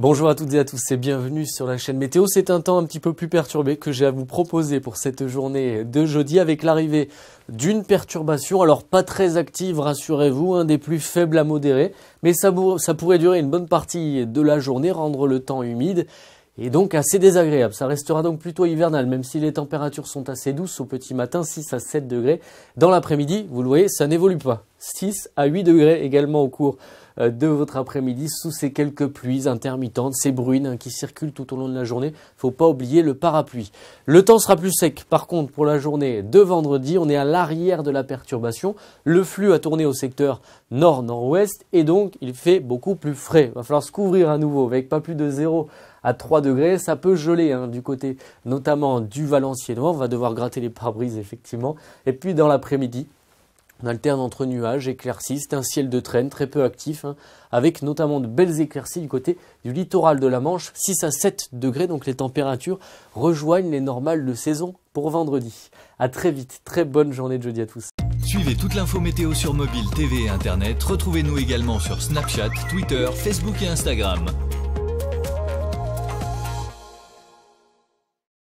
Bonjour à toutes et à tous et bienvenue sur la chaîne Météo. C'est un temps un petit peu plus perturbé que j'ai à vous proposer pour cette journée de jeudi avec l'arrivée d'une perturbation, alors pas très active, rassurez-vous, un des plus faibles à modérer, mais ça, ça pourrait durer une bonne partie de la journée, rendre le temps humide et donc assez désagréable. Ça restera donc plutôt hivernal, même si les températures sont assez douces au petit matin, 6 à 7 degrés. Dans l'après-midi, vous le voyez, ça n'évolue pas. 6 à 8 degrés également au cours euh, de votre après-midi sous ces quelques pluies intermittentes, ces bruines hein, qui circulent tout au long de la journée. Faut pas oublier le parapluie. Le temps sera plus sec. Par contre, pour la journée de vendredi, on est à l'arrière de la perturbation. Le flux a tourné au secteur nord-nord-ouest et donc il fait beaucoup plus frais. Va falloir se couvrir à nouveau avec pas plus de 0 à 3 degrés. Ça peut geler hein, du côté notamment du Valenciennois. On va devoir gratter les pare-brises effectivement. Et puis dans l'après-midi, on alterne entre nuages, éclaircies, c'est un ciel de traîne très peu actif, hein, avec notamment de belles éclaircies du côté du littoral de la Manche, 6 à 7 degrés, donc les températures rejoignent les normales de saison pour vendredi. À très vite, très bonne journée de jeudi à tous. Suivez toute l'info météo sur mobile, TV et Internet. Retrouvez-nous également sur Snapchat, Twitter, Facebook et Instagram.